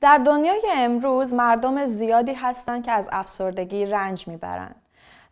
در دنیای امروز مردم زیادی هستند که از افسردگی رنج میبرند.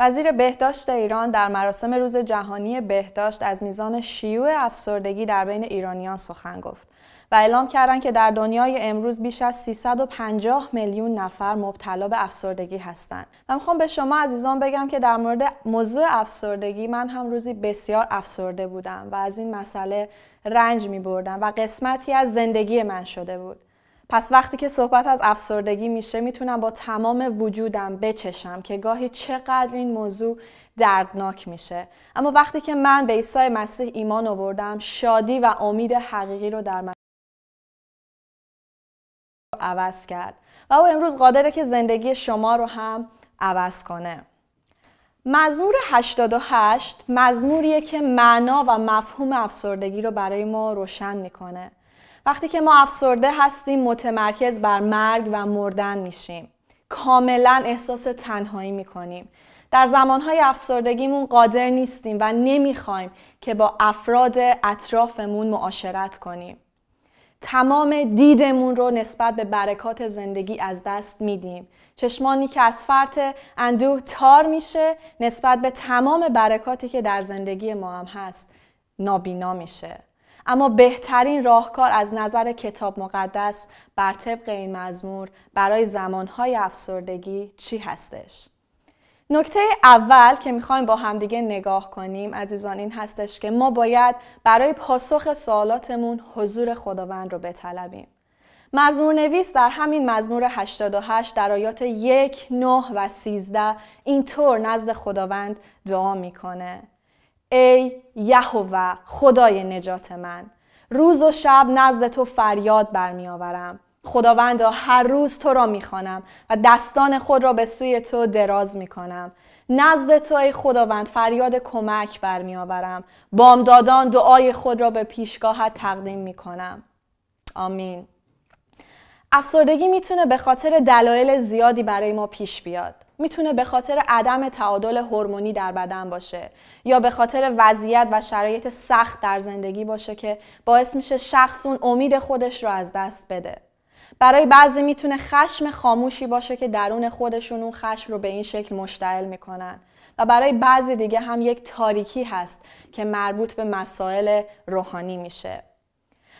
وزیر بهداشت ایران در مراسم روز جهانی بهداشت از میزان شیوع افسردگی در بین ایرانیان سخن گفت و اعلام کردند که در دنیای امروز بیش از 350 میلیون نفر مبتلا به افسردگی هستند. و میخوام به شما عزیزان بگم که در مورد موضوع افسردگی من هم روزی بسیار افسرده بودم و از این مسئله رنج می بردم و قسمتی از زندگی من شده بود. پس وقتی که صحبت از افسردگی میشه میتونم با تمام وجودم بچشم که گاهی چقدر این موضوع دردناک میشه اما وقتی که من به عیسی مسیح ایمان آوردم شادی و امید حقیقی رو در من عوض کرد و او امروز قادره که زندگی شما رو هم عوض کنه مزمور 88 مزموریه که معنا و مفهوم افسردگی رو برای ما روشن میکنه وقتی که ما افسرده هستیم متمرکز بر مرگ و مردن میشیم کاملا احساس تنهایی میکنیم در زمانهای افسردگیمون قادر نیستیم و نمیخوایم که با افراد اطرافمون معاشرت کنیم تمام دیدمون رو نسبت به برکات زندگی از دست میدیم چشمانی که از فرط اندوه تار میشه نسبت به تمام برکاتی که در زندگی ما هم هست نابینا میشه اما بهترین راهکار از نظر کتاب مقدس بر طبق این مزمور برای زمانهای افسردگی چی هستش؟ نکته اول که میخوایم با همدیگه نگاه کنیم عزیزان این هستش که ما باید برای پاسخ سوالاتمون حضور خداوند رو بطلبیم. مزمور نویس در همین مزمور 88 در آیات 1, 9 و 13 اینطور نزد خداوند دعا میکنه. ای یهوه خدای نجات من روز و شب نزد تو فریاد برمیآورم خداوندا هر روز تو را میخوانم و دستان خود را به سوی تو دراز کنم نزد تو ای خداوند فریاد کمک برمیآورم بامدادان دعای خود را به پیشگاهت تقدیم کنم آمین افسردگی میتونه به خاطر دلایل زیادی برای ما پیش بیاد میتونه به خاطر عدم تعادل هورمونی در بدن باشه یا به خاطر وضعیت و شرایط سخت در زندگی باشه که باعث میشه شخص اون امید خودش رو از دست بده برای بعضی میتونه خشم خاموشی باشه که درون خودشون اون خشم رو به این شکل مشتعل میکنن و برای بعضی دیگه هم یک تاریکی هست که مربوط به مسائل روحانی میشه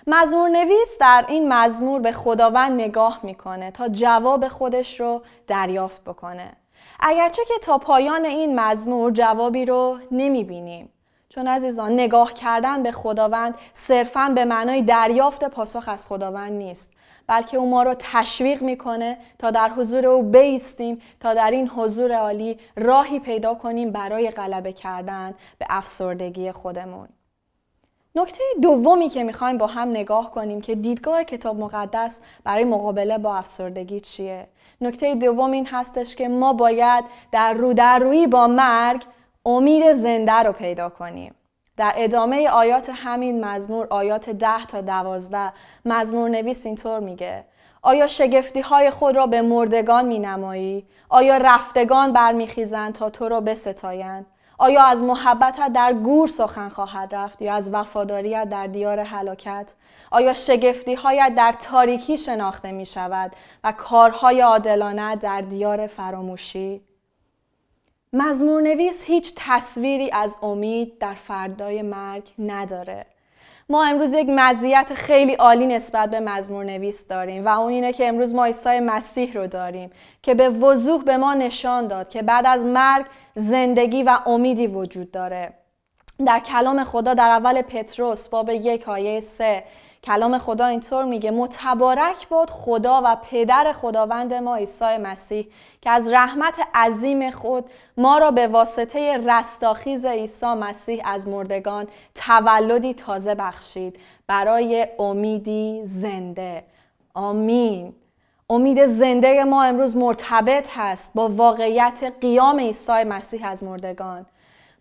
مزمور نویس در این مزمور به خداوند نگاه میکنه تا جواب خودش رو دریافت بکنه. اگرچه که تا پایان این مزمور جوابی رو نمیبینیم. چون عزیزان نگاه کردن به خداوند صرفا به معنای دریافت پاسخ از خداوند نیست بلکه او ما رو تشویق میکنه تا در حضور او بیستیم تا در این حضور عالی راهی پیدا کنیم برای غلبه کردن به افسردگی خودمون نکته دومی که میخوایم با هم نگاه کنیم که دیدگاه کتاب مقدس برای مقابله با افسردگی چیه نکته دوم این هستش که ما باید در رو روی با مرگ امید زنده رو پیدا کنیم در ادامه آیات همین مزمور آیات ده تا دوازده مزمور نویس اینطور میگه آیا شگفتی های خود را به مردگان می نمایی؟ آیا رفتگان برمیخیزند تا تو را بستایند؟ آیا از محبتت در گور سخن خواهد رفت یا از وفاداریت در دیار هلاکت آیا شگفتی هایت در تاریکی شناخته می شود و کارهای عادلانه در دیار فراموشی مزمور نویس هیچ تصویری از امید در فردای مرگ نداره ما امروز یک مزیت خیلی عالی نسبت به مزمور نویس داریم و اون اینه که امروز ما عیسی مسیح رو داریم که به وضوح به ما نشان داد که بعد از مرگ زندگی و امیدی وجود داره در کلام خدا در اول پتروس باب یک آیه سه کلام خدا اینطور میگه متبارک باد خدا و پدر خداوند ما عیسی مسیح که از رحمت عظیم خود ما را به واسطه رستاخیز عیسی مسیح از مردگان تولدی تازه بخشید برای امیدی زنده آمین امید زنده ما امروز مرتبط هست با واقعیت قیام عیسی مسیح از مردگان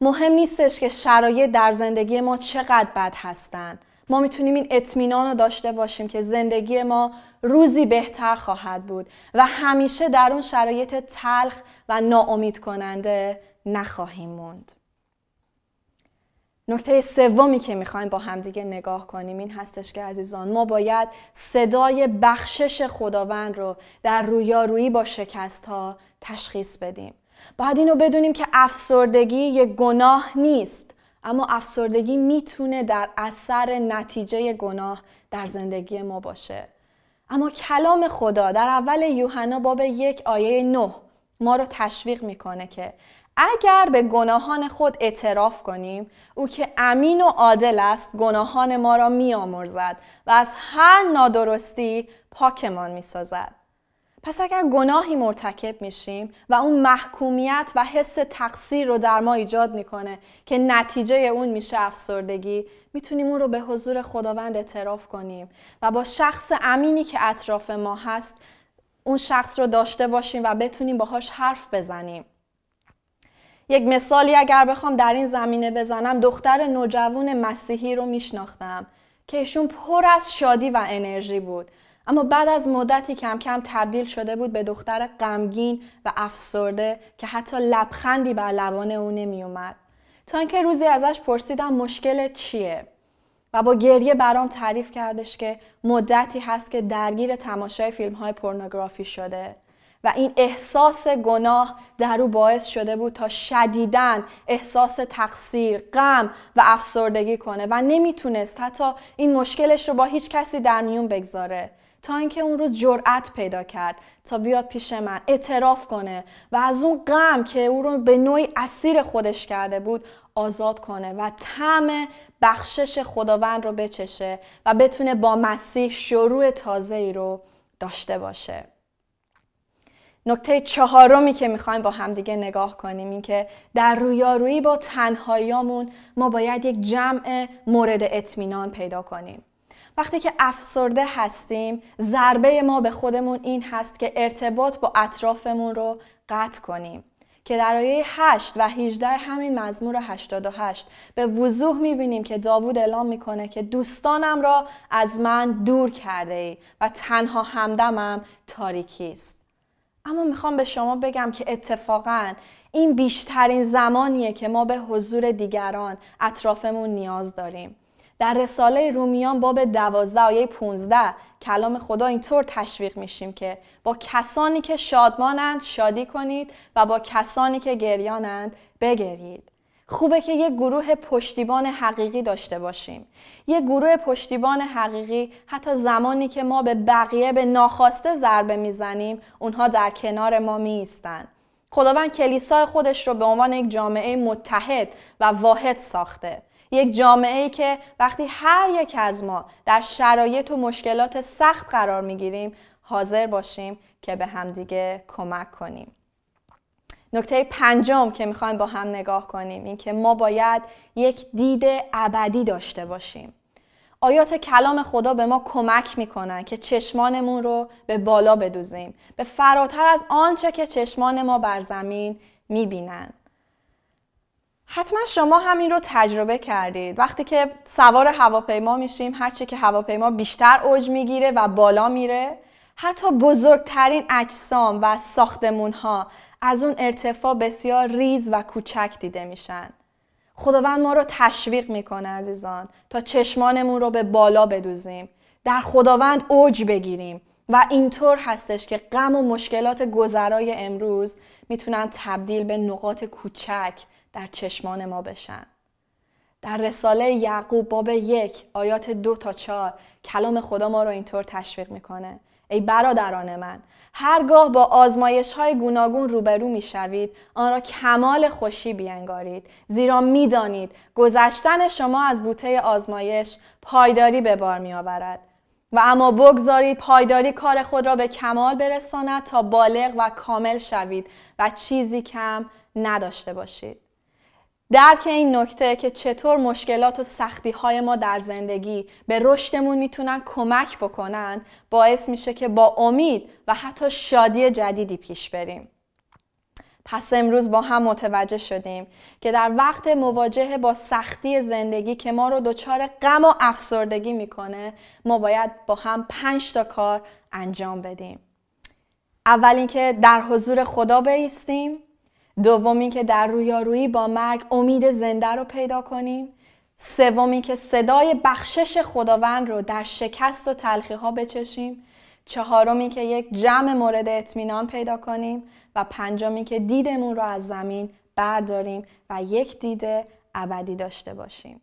مهم نیستش که شرایط در زندگی ما چقدر بد هستند ما میتونیم این اطمینان رو داشته باشیم که زندگی ما روزی بهتر خواهد بود و همیشه در اون شرایط تلخ و ناامید کننده نخواهیم موند. نکته سومی که میخوایم با همدیگه نگاه کنیم این هستش که عزیزان ما باید صدای بخشش خداوند رو در رویارویی با شکست ها تشخیص بدیم. باید این رو بدونیم که افسردگی یک گناه نیست اما افسردگی میتونه در اثر نتیجه گناه در زندگی ما باشه اما کلام خدا در اول یوحنا باب یک آیه نه ما رو تشویق میکنه که اگر به گناهان خود اعتراف کنیم او که امین و عادل است گناهان ما را میامرزد و از هر نادرستی پاکمان میسازد پس اگر گناهی مرتکب میشیم و اون محکومیت و حس تقصیر رو در ما ایجاد میکنه که نتیجه اون میشه افسردگی میتونیم اون رو به حضور خداوند اعتراف کنیم و با شخص امینی که اطراف ما هست اون شخص رو داشته باشیم و بتونیم باهاش حرف بزنیم یک مثالی اگر بخوام در این زمینه بزنم دختر نوجوان مسیحی رو میشناختم که ایشون پر از شادی و انرژی بود اما بعد از مدتی کم کم تبدیل شده بود به دختر غمگین و افسرده که حتی لبخندی بر لبانه او نمی اومد. تا اینکه روزی ازش پرسیدم مشکل چیه؟ و با گریه برام تعریف کردش که مدتی هست که درگیر تماشای فیلم های پورنوگرافی شده و این احساس گناه در او باعث شده بود تا شدیدن احساس تقصیر، غم و افسردگی کنه و نمیتونست حتی این مشکلش رو با هیچ کسی در میون بگذاره تا اینکه اون روز جرأت پیدا کرد تا بیاد پیش من اعتراف کنه و از اون غم که او رو به نوعی اسیر خودش کرده بود آزاد کنه و طعم بخشش خداوند رو بچشه و بتونه با مسیح شروع تازه ای رو داشته باشه نکته چهارمی که میخوایم با همدیگه نگاه کنیم این که در رویارویی با تنهاییامون ما باید یک جمع مورد اطمینان پیدا کنیم وقتی که افسرده هستیم ضربه ما به خودمون این هست که ارتباط با اطرافمون رو قطع کنیم که در آیه 8 و 18 همین مزمور 88 به وضوح میبینیم که داوود اعلام میکنه که دوستانم را از من دور کرده ای و تنها همدمم تاریکی است اما میخوام به شما بگم که اتفاقا این بیشترین زمانیه که ما به حضور دیگران اطرافمون نیاز داریم در رساله رومیان باب 12 آیه 15 کلام خدا اینطور تشویق میشیم که با کسانی که شادمانند شادی کنید و با کسانی که گریانند بگرید. خوبه که یک گروه پشتیبان حقیقی داشته باشیم. یک گروه پشتیبان حقیقی حتی زمانی که ما به بقیه به ناخواسته ضربه میزنیم اونها در کنار ما میستن. خداوند کلیسای خودش رو به عنوان یک جامعه متحد و واحد ساخته. یک جامعه ای که وقتی هر یک از ما در شرایط و مشکلات سخت قرار میگیریم حاضر باشیم که به همدیگه کمک کنیم نکته پنجم که میخوایم با هم نگاه کنیم این که ما باید یک دید ابدی داشته باشیم آیات کلام خدا به ما کمک میکنن که چشمانمون رو به بالا بدوزیم به فراتر از آنچه که چشمان ما بر زمین میبینند. حتما شما همین رو تجربه کردید وقتی که سوار هواپیما میشیم هرچی که هواپیما بیشتر اوج میگیره و بالا میره حتی بزرگترین اجسام و ساختمون ها از اون ارتفاع بسیار ریز و کوچک دیده میشن خداوند ما رو تشویق میکنه عزیزان تا چشمانمون رو به بالا بدوزیم در خداوند اوج بگیریم و اینطور هستش که غم و مشکلات گذرای امروز میتونن تبدیل به نقاط کوچک در چشمان ما بشن در رساله یعقوب باب یک آیات دو تا چهار کلام خدا ما رو اینطور تشویق میکنه ای برادران من هرگاه با آزمایش های گوناگون روبرو می آن را کمال خوشی بینگارید زیرا میدانید گذشتن شما از بوته آزمایش پایداری به بار می آورد و اما بگذارید پایداری کار خود را به کمال برساند تا بالغ و کامل شوید و چیزی کم نداشته باشید درک این نکته که چطور مشکلات و سختی های ما در زندگی به رشدمون میتونن کمک بکنن باعث میشه که با امید و حتی شادی جدیدی پیش بریم. پس امروز با هم متوجه شدیم که در وقت مواجهه با سختی زندگی که ما رو دچار غم و افسردگی میکنه ما باید با هم پنج تا کار انجام بدیم. اول اینکه در حضور خدا بیستیم دومی که در رویارویی با مرگ امید زنده رو پیدا کنیم سومی که صدای بخشش خداوند رو در شکست و تلخی ها بچشیم چهارمی که یک جمع مورد اطمینان پیدا کنیم و پنجمی که دیدمون رو از زمین برداریم و یک دیده ابدی داشته باشیم